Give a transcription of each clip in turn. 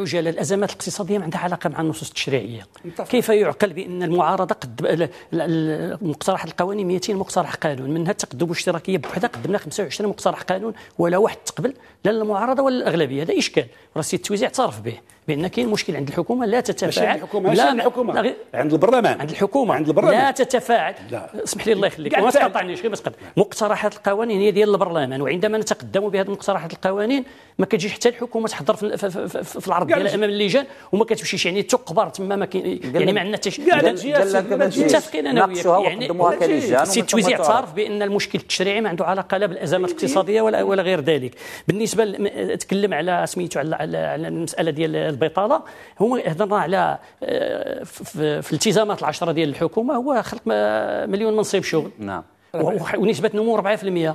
عجلاء الازمات الاقتصاديه ما عندها علاقه مع النصوص التشريعيه متفق. كيف يعقل بان المعارضه قد مقترح القوانين 200 مقترح قانون منها التقدم الاشتراكيه بوحدها قدمنا 25 مقترح قانون ولا واحد تقبل لا المعارضه ولا الاغلبيه هذا اشكال راه السيد التويزي اعترف به بان كاين مشكل عند الحكومه لا تتفاعل عند الحكومه لا عند الحكومه غير عند البرلمان عند الحكومه عند البرلمان لا تتفاعل لا اسمح لي الله يخليك ما تقاطعنيش غير ما مقترحات القوانين هي ديال البرلمان وعندما نتقدم بهذه مقترحات القوانين ما كتجيش حتى الحكومه تحضر في, في, في, في العرض ديالها امام اللجان وما كتمشيش يعني تقبر تما ما يعني ما عندنا متفقين انا وياك يعني سي التويزي اعترف بان المشكل التشريعي ما عنده علاقه لا بالازمات إيه، إيه. الاقتصاديه ولا غير ذلك بالنسبه تكلم على سميتو على المساله ديال البطاله هو هضرنا على في الالتزامات العشره ديال الحكومه هو خلق مليون منصب شغل نعم ونسبه نمو 4%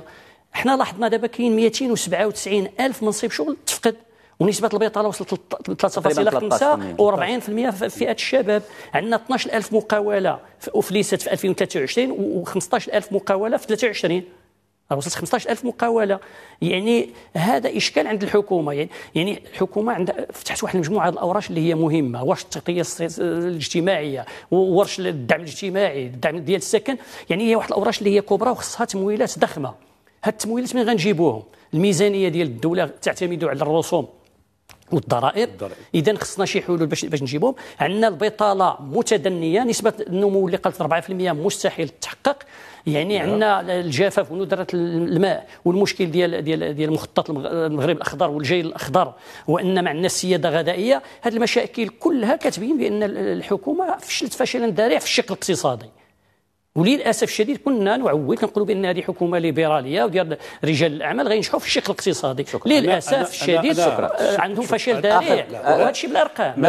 حنا لاحظنا دابا كاين 297 الف منصب شغل تفقد ونسبة البطالة وصلت ل 3.5 و40% في فئة الشباب عندنا 12000 مقاولة في ليست في 2023 و15000 مقاولة في 23 راه وصلت 15000 مقاوله يعني هذا اشكال عند الحكومه يعني يعني الحكومه عندها فتحت واحد المجموعه الاوراش اللي هي مهمه ورش التغطيه الاجتماعيه ورش الدعم الاجتماعي الدعم ديال السكن يعني هي واحد الاوراش اللي هي كبرى وخصها تمويلات ضخمه هاد التمويلات من غنجيبوهم الميزانيه ديال الدوله تعتمد على الرسوم والضرائب, اذا خصنا شي حلول باش باش نجيبهم عندنا البطاله متدنيه نسبه النمو اللي قالت 4% مستحيل تتحقق يعني نعم. عندنا الجفاف وندره الماء والمشكل ديال ديال ديال المخطط المغرب الاخضر والجيل الاخضر وان ما عندنا السياده غذائيه هذه المشاكل كلها كتبين بان الحكومه فشلت فشلا ذريع في الشق الاقتصادي وللاسف الشديد كنا نعول كنقولوا بان هذه حكومه ليبراليه وديال رجال الاعمال غينجحوا في الشق الاقتصادي للاسف الشديد عندهم فشل ذريع وهذا الشيء بالارقام